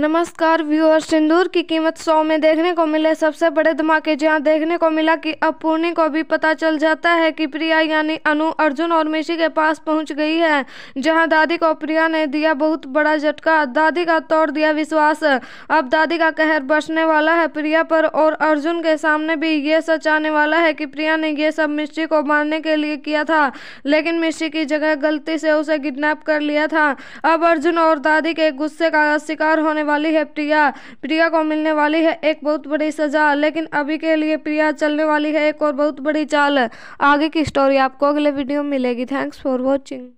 नमस्कार व्यूअर सिंदूर की कीमत सौ में देखने को मिले सबसे बड़े धमाके जहां देखने को मिला कि अब पूर्णी को भी पता चल जाता है कि प्रिया यानी अनु अर्जुन और मिशी के पास पहुंच गई है जहां दादी को प्रिया ने दिया बहुत बड़ा झटका दादी का तोड़ दिया विश्वास अब दादी का कहर बसने वाला है प्रिया पर और अर्जुन के सामने भी ये सच आने वाला है कि प्रिया ने यह सब मिश्री को मारने के लिए किया था लेकिन मिश्री की जगह गलती से उसे किडनेप कर लिया था अब अर्जुन और दादी के गुस्से का शिकार होने वाली है प्रिया प्रिया को मिलने वाली है एक बहुत बड़ी सजा लेकिन अभी के लिए प्रिया चलने वाली है एक और बहुत बड़ी चाल आगे की स्टोरी आपको अगले वीडियो में मिलेगी थैंक्स फॉर वॉचिंग